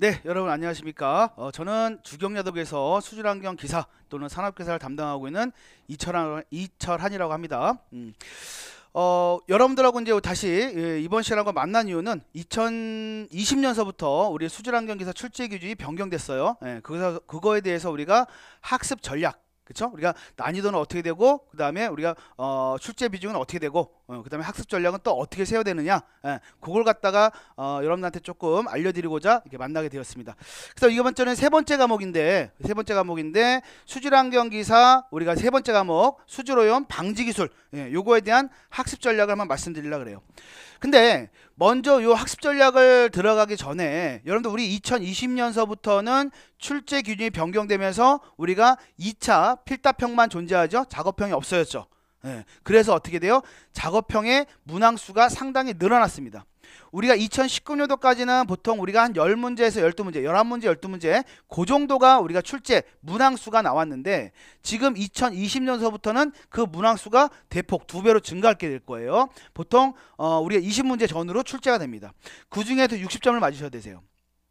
네, 여러분 안녕하십니까? 어, 저는 주경야독에서 수질환경 기사 또는 산업기사를 담당하고 있는 이철한, 이철한이라고 합니다. 음. 어, 여러분들하고 이제 다시 예, 이번 시간과 만난 이유는 2020년서부터 우리 수질환경 기사 출제 규준이 변경됐어요. 예, 그거, 그거에 대해서 우리가 학습 전략 그렇죠? 우리가 난이도는 어떻게 되고 그 다음에 우리가 어, 출제 비중은 어떻게 되고 어, 그 다음에 학습 전략은 또 어떻게 세워야 되느냐 예, 그걸 갖다가 어, 여러분한테 조금 알려드리고자 이렇게 만나게 되었습니다. 그래서 이번 번는세 번째 과목인데 세 번째 과목인데 수질환경기사 우리가 세 번째 과목 수질오염 방지기술 예, 요거에 대한 학습 전략을 한번 말씀드리려고 그래요. 근데 먼저 요 학습 전략을 들어가기 전에 여러분들 우리 2020년서부터는 출제 기준이 변경되면서 우리가 2차 필답형만 존재하죠. 작업형이 없어졌죠. 예. 그래서 어떻게 돼요? 작업형의 문항수가 상당히 늘어났습니다. 우리가 2019년도까지는 보통 우리가 한 10문제에서 12문제, 11문제, 12문제 그 정도가 우리가 출제 문항수가 나왔는데 지금 2020년서부터는 그 문항수가 대폭 두 배로 증가할게될 거예요. 보통 어, 우리가 20문제 전후로 출제가 됩니다. 그 중에서 60점을 맞으셔야 되세요.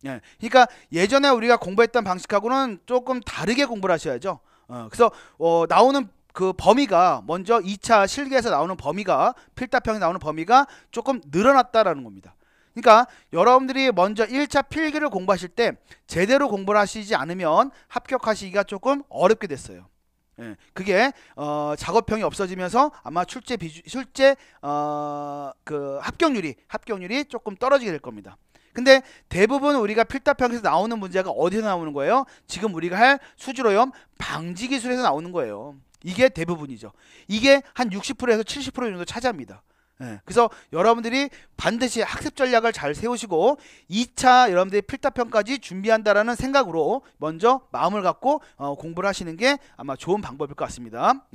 예. 그러니까 예전에 우리가 공부했던 방식하고는 조금 다르게 공부를 하셔야죠. 어, 그래서 어, 나오는 그 범위가 먼저 2차 실기에서 나오는 범위가 필답형이 나오는 범위가 조금 늘어났다라는 겁니다. 그러니까 여러분들이 먼저 1차 필기를 공부하실 때 제대로 공부를 하시지 않으면 합격하시기가 조금 어렵게 됐어요. 예, 그게 어, 작업형이 없어지면서 아마 출제 비주 출제 어, 그 합격률이 합격률이 조금 떨어지게 될 겁니다. 근데 대부분 우리가 필답형에서 나오는 문제가 어디서 나오는 거예요? 지금 우리가 할 수지로염 방지 기술에서 나오는 거예요. 이게 대부분이죠. 이게 한 60%에서 70% 정도 차지합니다. 예, 그래서 여러분들이 반드시 학습 전략을 잘 세우시고 2차 여러분들이 필답편까지 준비한다라는 생각으로 먼저 마음을 갖고 어, 공부를 하시는 게 아마 좋은 방법일 것 같습니다.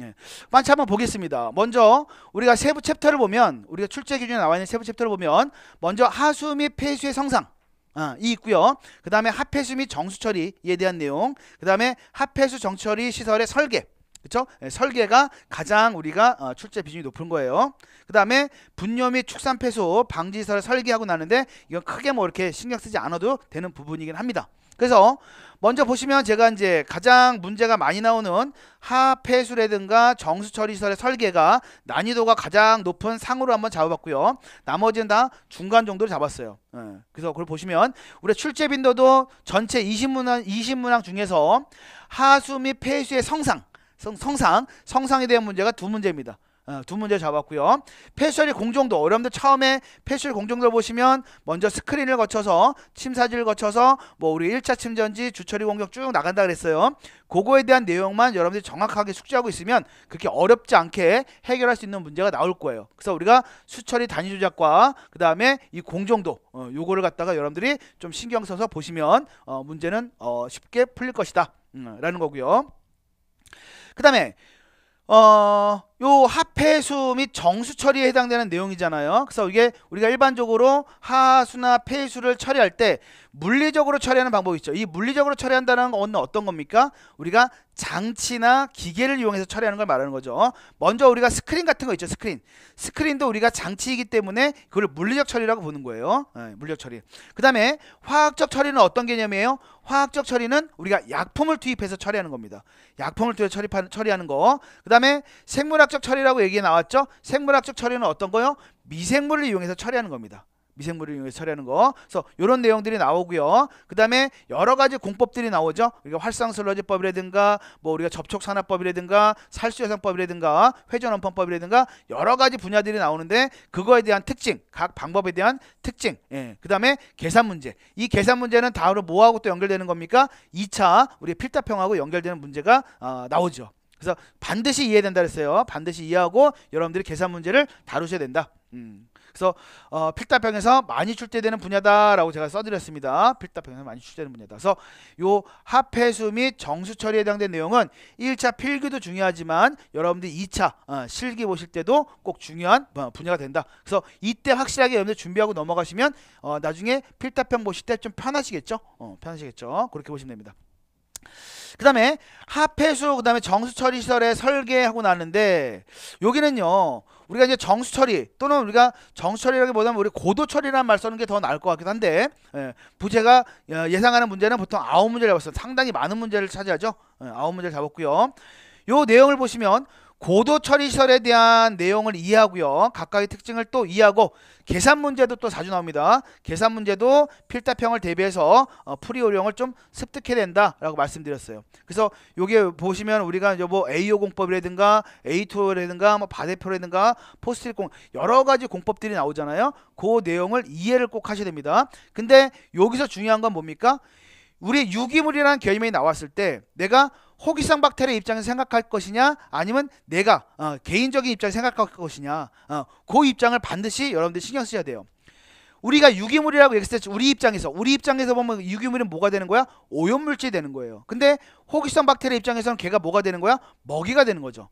만차 예. 치 한번 보겠습니다. 먼저 우리가 세부 챕터를 보면 우리가 출제 기준에 나와 있는 세부 챕터를 보면 먼저 하수 및 폐수의 성상 아, 이 있고요. 그 다음에 하폐수 및 정수 처리에 대한 내용 그 다음에 하폐수 정처리 시설의 설계 그렇죠? 설계가 가장 우리가 어, 출제 비중이 높은 거예요. 그 다음에 분뇨 및 축산 폐소 방지시설을 설계하고 나는데 이건 크게 뭐 이렇게 신경 쓰지 않아도 되는 부분이긴 합니다. 그래서 먼저 보시면 제가 이제 가장 문제가 많이 나오는 하폐수라든가 정수처리시설의 설계가 난이도가 가장 높은 상으로 한번 잡아봤고요. 나머지는 다 중간 정도로 잡았어요. 예, 그래서 그걸 보시면 우리 출제 빈도도 전체 20문항, 20문항 중에서 하수 및 폐수의 성상 성, 성상, 성상에 대한 문제가 두 문제입니다. 어, 두 문제 잡았고요. 패션의 공정도 여러분들 처음에 패셜 공정도 를 보시면 먼저 스크린을 거쳐서 침사지를 거쳐서 뭐 우리 1차 침전지 주처리 공격 쭉 나간다 그랬어요. 그거에 대한 내용만 여러분들이 정확하게 숙지하고 있으면 그렇게 어렵지 않게 해결할 수 있는 문제가 나올 거예요. 그래서 우리가 수처리 단위 조작과 그 다음에 이 공정도 어, 요거를 갖다가 여러분들이 좀 신경 써서 보시면 어, 문제는 어, 쉽게 풀릴 것이다 음, 라는 거고요. 그 다음에 어요 합폐수 및 정수 처리에 해당되는 내용이잖아요. 그래서 이게 우리가 일반적으로 하수나 폐수를 처리할 때 물리적으로 처리하는 방법이 있죠. 이 물리적으로 처리한다는 건 어떤 겁니까? 우리가 장치나 기계를 이용해서 처리하는 걸 말하는 거죠. 먼저 우리가 스크린 같은 거 있죠. 스크린. 스크린도 우리가 장치이기 때문에 그걸 물리적 처리라고 보는 거예요. 네, 물리적 처리. 그 다음에 화학적 처리는 어떤 개념이에요? 화학적 처리는 우리가 약품을 투입해서 처리하는 겁니다. 약품을 투입해서 처리하는 거. 그 다음에 생물학 생물학적 처리라고 얘기해 나왔죠. 생물학적 처리는 어떤 거요? 미생물을 이용해서 처리하는 겁니다. 미생물을 이용해서 처리하는 거. 그래서 이런 내용들이 나오고요. 그 다음에 여러 가지 공법들이 나오죠. 우리가 그러니까 활성슬러지법이라든가 뭐 우리가 접촉산화법이라든가 살수여성법이라든가 회전원판법이라든가 여러 가지 분야들이 나오는데 그거에 대한 특징, 각 방법에 대한 특징. 예. 그 다음에 계산 문제. 이 계산 문제는 다음으로 뭐하고 또 연결되는 겁니까? 2차 우리 필답형하고 연결되는 문제가 어, 나오죠. 그래서 반드시 이해 된다 그랬어요. 반드시 이해하고 여러분들이 계산 문제를 다루셔야 된다. 음. 그래서 어, 필답형에서 많이 출제되는 분야다라고 제가 써드렸습니다. 필답형에서 많이 출제되는 분야다. 그래서 요 합해수 및 정수 처리에 해당된 내용은 1차 필기도 중요하지만 여러분들 2차 어, 실기 보실 때도 꼭 중요한 어, 분야가 된다. 그래서 이때 확실하게 여러분들 준비하고 넘어가시면 어, 나중에 필답형 보실 때 좀 편하시겠죠? 어, 편하시겠죠? 그렇게 보시면 됩니다. 그 다음에 하폐수 그 다음에 정수처리 시설에 설계하고 나는데 여기는요 우리가 이제 정수처리 또는 우리가 정수처리라기보다는 우리 고도처리라는 말 쓰는 게 더 나을 것 같기도 한데 예, 부제가 어, 예상하는 문제는 보통 아홉 문제를 잡았어요 상당히 많은 문제를 차지하죠 예, 아홉 문제를 잡았고요 요 내용을 보시면 고도 처리시설에 대한 내용을 이해하고요. 각각의 특징을 또 이해하고 계산 문제도 또 자주 나옵니다. 계산 문제도 필답형을 대비해서 어, 프리오령을 좀 습득해야 된다라고 말씀드렸어요. 그래서 요게 보시면 우리가 뭐 A5 공법이라든가 A2라든가 뭐 바대표라든가 포스트잇 공 여러 가지 공법들이 나오잖아요. 그 내용을 이해를 꼭 하셔야 됩니다. 근데 여기서 중요한 건 뭡니까? 우리 유기물이라는 개념이 나왔을 때 내가 호기성 박테리아 입장에서 생각할 것이냐 아니면 내가 어, 개인적인 입장에서 생각할 것이냐 어, 그 입장을 반드시 여러분들 신경 쓰셔야 돼요. 우리가 유기물이라고 얘기했을 때 우리 입장에서 우리 입장에서 보면 유기물은 뭐가 되는 거야? 오염물질이 되는 거예요. 근데 호기성 박테리아 입장에서는 걔가 뭐가 되는 거야? 먹이가 되는 거죠.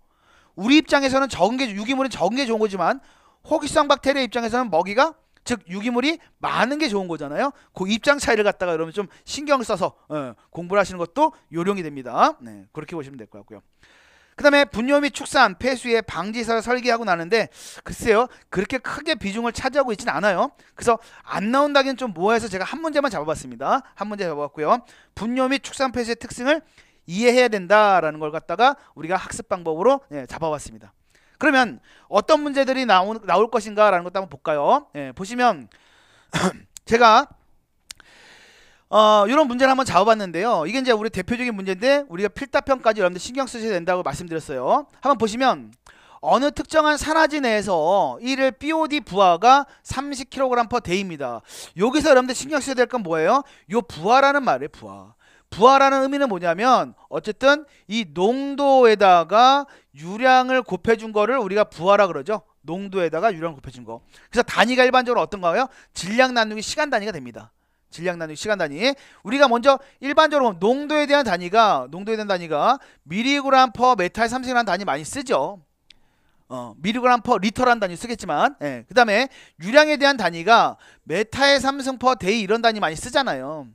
우리 입장에서는 적은 게 유기물은 적은 게 좋은 거지만 호기성 박테리아 입장에서는 먹이가 즉 유기물이 많은 게 좋은 거잖아요. 그 입장 차이를 갖다가 여러분 좀 신경 써서 어, 공부를 하시는 것도 요령이 됩니다. 네, 그렇게 보시면 될 것 같고요. 그 다음에 분뇨 및 축산, 폐수의 방지사를 설계하고 나는데 글쎄요 그렇게 크게 비중을 차지하고 있지는 않아요 그래서 안 나온다기엔 좀 모호해서 제가 한 문제만 잡아봤습니다 한 문제 잡아봤고요 분뇨 및 축산 폐수의 특징을 이해해야 된다라는 걸 갖다가 우리가 학습 방법으로 예, 잡아봤습니다 그러면 어떤 문제들이 나오, 나올 것인가 라는 것도 한번 볼까요 예, 보시면 제가 어, 이런 문제를 한번 잡아봤는데요. 이게 이제 우리 대표적인 문제인데 우리가 필답형까지 여러분들 신경 쓰셔야 된다고 말씀드렸어요. 한번 보시면 어느 특정한 산화지 내에서 이를 BOD 부하가 30kg per day입니다. 여기서 여러분들 신경 쓰셔야 될 건 뭐예요? 요 부하라는 말이에요. 부하. 부하라는 의미는 뭐냐면 어쨌든 이 농도에다가 유량을 곱해준 거를 우리가 부하라 그러죠. 농도에다가 유량 을 곱해준 거. 그래서 단위가 일반적으로 어떤 거예요? 질량 나누기 시간 단위가 됩니다. 질량 나누기 시간 단위. 우리가 먼저 일반적으로 농도에 대한 단위가 농도에 대한 단위가 미리그램 퍼 메탈 3승이라는 단위 많이 쓰죠. 어, 미리그램 퍼리터라는 단위 쓰겠지만 예. 그 다음에 유량에 대한 단위가 메타의 삼승 퍼 데이 이런 단위 많이 쓰잖아요.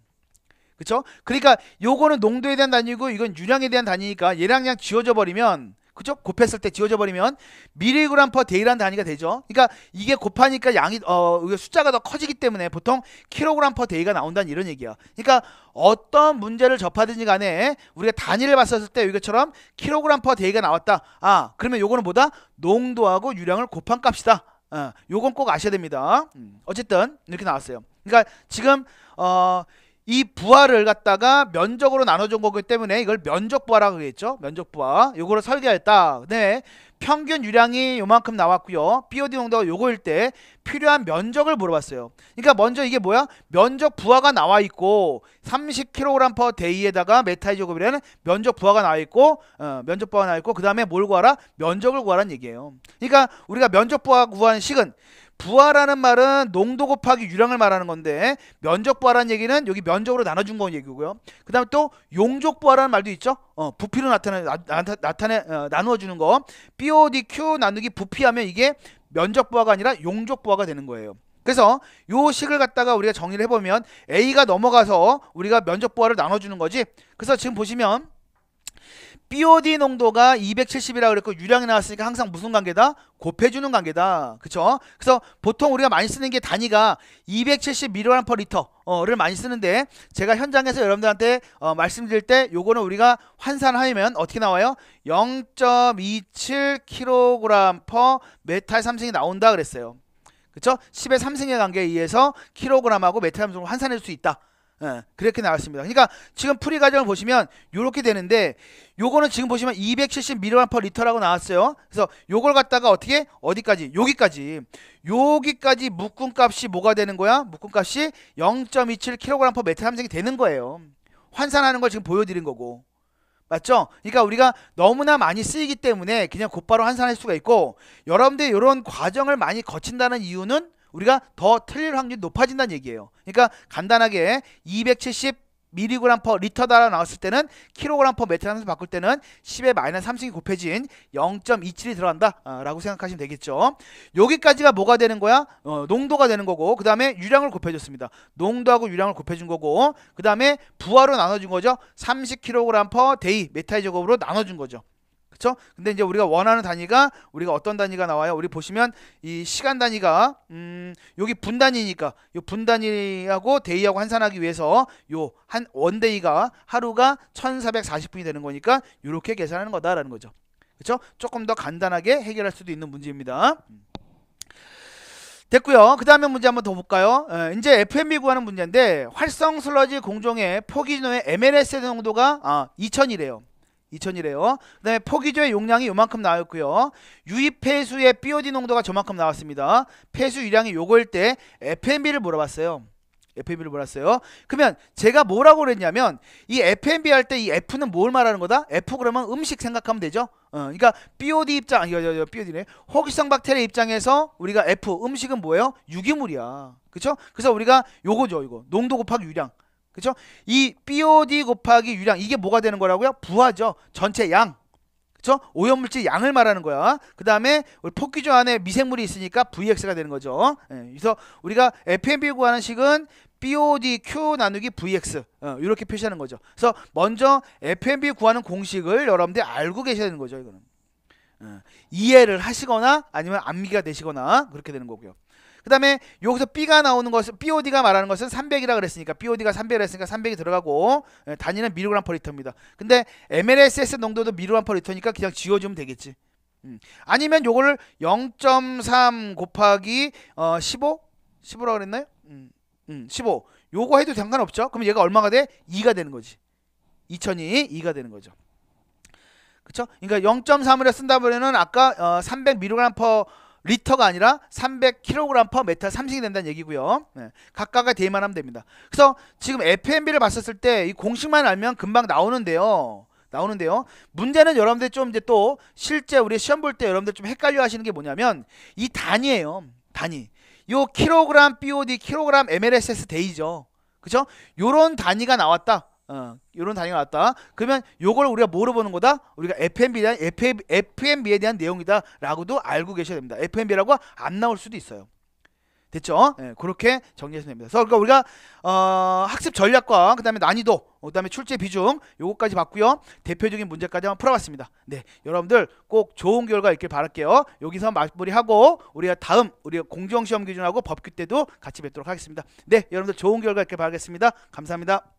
그렇죠 그러니까 요거는 농도에 대한 단위고 이건 유량에 대한 단위니까 얘랑 그냥 지워져 버리면 그죠? 곱했을 때 지워져 버리면 밀리그램퍼 데이라는 단위가 되죠. 그러니까 이게 곱하니까 양이 어 숫자가 더 커지기 때문에 보통 킬로그램 퍼 데이가 나온다는 이런 얘기야. 그러니까 어떤 문제를 접하든지 간에 우리가 단위를 봤었을 때 이것처럼 킬로그램 퍼 데이가 나왔다. 아, 그러면 요거는 뭐다? 농도하고 유량을 곱한 값이다. 어, 요건 꼭 아셔야 됩니다. 음, 어쨌든 이렇게 나왔어요. 그러니까 지금 어이 부하를 갖다가 면적으로 나눠준 거기 때문에 이걸 면적 부하라고 하죠 면적 부하. 요거를 설계했다. 네. 평균 유량이 요만큼 나왔고요. BOD 농도가 요거일 때 필요한 면적을 물어봤어요. 그러니까 먼저 이게 뭐야? 면적 부하가 나와 있고 30kg per day에다가 메타이조급이라는 면적 부하가 나와 있고 어, 면적 부하가 나와 있고 그 다음에 뭘 구하라? 면적을 구하라는 얘기예요. 그러니까 우리가 면적 부하 구하는 식은 부하라는 말은 농도 곱하기 유량을 말하는 건데 면적 부하라는 얘기는 여기 면적으로 나눠준 건 얘기고요. 그 다음에 또 용적 부하라는 말도 있죠. 어, 부피로 나타내, 나, 나 타내 어, 나누어주는 거. BODQ 나누기 부피하면 이게 면적 부하가 아니라 용적 부하가 되는 거예요. 그래서 요 식을 갖다가 우리가 정리를 해보면 A가 넘어가서 우리가 면적 부하를 나눠주는 거지. 그래서 지금 보시면 BOD 농도가 270이라고 그랬고 유량이 나왔으니까 항상 무슨 관계다? 곱해주는 관계다. 그쵸? 그래서 보통 우리가 많이 쓰는 게 단위가 270ml/l를 어, 많이 쓰는데 제가 현장에서 여러분들한테 어, 말씀드릴 때 요거는 우리가 환산하면 어떻게 나와요? 0.27kg/메탈 3승이 나온다 그랬어요. 그쵸? 10의 3승의 관계에 의해서 킬로그램하고 메탈 승으로 환산할 수 있다. 예, 그렇게 나왔습니다. 그러니까 지금 프리 과정을 보시면 이렇게 되는데 요거는 지금 보시면 270 미리만 퍼 리터라고 나왔어요. 그래서 요걸 갖다가 어떻게 어디까지 여기까지 여기까지 묶음 값이 뭐가 되는 거야? 묶음 값이 0.27 킬로그램 퍼 메타 함정이 되는 거예요. 환산하는 걸 지금 보여드린 거고. 맞죠? 그러니까 우리가 너무나 많이 쓰이기 때문에 그냥 곧바로 환산할 수가 있고 여러분들이 이런 과정을 많이 거친다는 이유는 우리가 더 틀릴 확률이 높아진다는 얘기예요. 그러니까 간단하게 270 미리그램 퍼리터달라 나왔을 때는 킬로그램 퍼 메탄에서 바꿀 때는 10에 마이너스 3승이 곱해진 0.27이 들어간다 아, 라고 생각하시면 되겠죠 여기까지가 뭐가 되는 거야 어, 농도가 되는 거고 그 다음에 유량을 곱해줬습니다 농도하고 유량을 곱해준 거고 그 다음에 부하로 나눠준 거죠 30kg 퍼 데이 메타의 제곱으로 나눠준 거죠 그렇죠? 근데 이제 우리가 원하는 단위가 우리가 어떤 단위가 나와요? 우리 보시면 이 시간 단위가 음 여기 분 단위니까 요분 단위하고 데이하고 환산하기 위해서 요 한 원데이가 하루가 1440분이 되는 거니까 이렇게 계산하는 거다라는 거죠. 그쵸 조금 더 간단하게 해결할 수도 있는 문제입니다. 됐고요. 그 다음에 문제 한번 더 볼까요? 에, 예, 이제 FMB 구하는 문제인데 활성 슬러지 공정의포기진호의 MLS의 농도가 아, 2000이래요. 2000이래요. 그 다음에 포기조의 용량이 요만큼 나왔고요. 유입폐수의 BOD 농도가 저만큼 나왔습니다. 폐수 유량이 요거일 때 FMB를 물어봤어요. FMB를 물어봤어요 그러면 제가 뭐라고 그랬냐면 이 FMB 할 때 이 F는 뭘 말하는 거다? F 그러면 음식 생각하면 되죠. 어, 그러니까 BOD 입장, 이거 저, 저 BOD네. 호기성 박테리 입장에서 우리가 F 음식은 뭐예요? 유기물이야. 그렇죠? 그래서 우리가 요거죠, 이거 농도 곱하기 유량. 그죠이 BOD 곱하기 유량 이게 뭐가 되는 거라고요? 부하죠. 전체 양. 그렇죠? 오염물질 양을 말하는 거야. 그다음에 우리 폭기조 안에 미생물이 있으니까 VX가 되는 거죠. 예, 그래서 우리가 FMB 구하는 식은 BODQ 나누기 VX 어, 이렇게 표시하는 거죠. 그래서 먼저 FMB 구하는 공식을 여러분들 이 알고 계셔야 되는 거죠. 이거는 어, 이해를 하시거나 아니면 암기가 되시거나 그렇게 되는 거고요. 그 다음에 여기서 B가 나오는 것은 BOD가 말하는 것은 300이라 그랬으니까 BOD가 300이라 했으니까 300이 들어가고 예, 단위는 미리그램퍼 리터입니다. 근데 MLSS 농도도 미리그램퍼 리터니까 그냥 지워주면 되겠지. 음. 아니면 요거를 0.3 곱하기 어, 15? 15라고 그랬나요? 음, 음, 15. 요거 해도 상관없죠? 그럼 얘가 얼마가 돼? 2가 되는 거지. 2 0 0 0이 2가 되는 거죠. 그쵸? 그러니까 0 3으로 쓴다 보면은 아까 어, 300mg per 리터가 아니라 300kg/m 3승이 된다는 얘기고요. 네. 각각의 대입만 하면 됩니다. 그래서 지금 FMB를 봤었을 때 이 공식만 알면 금방 나오는데요. 나오는데요. 문제는 여러분들 좀 이제 또 실제 우리 시험 볼 때 여러분들 좀 헷갈려 하시는 게 뭐냐면 이 단위예요. 단위. 요 킬로그램 BOD, 킬로그램 MLSS 데이죠. 그죠? 요런 단위가 나왔다. 어, 이런 단위가 왔다 그러면 요걸 우리가 뭐로 보는 거다? 우리가 FMB에 대한 FM, b 에 대한 내용이다라고도 알고 계셔야 됩니다. FMB라고 안 나올 수도 있어요. 됐죠? 네, 그렇게 정리해서 됩니다. 그래서 그러니까 우리가 어, 학습 전략과 그다음에 난이도, 그다음에 출제 비중 요것까지 봤고요. 대표적인 문제까지 한번 풀어봤습니다. 네, 여러분들 꼭 좋은 결과 있길 바랄게요. 여기서 마무리하고 우리가 다음 우리 공정시험 기준하고 법규 때도 같이 뵙도록 하겠습니다. 네, 여러분들 좋은 결과 있길 바라겠습니다. 감사합니다.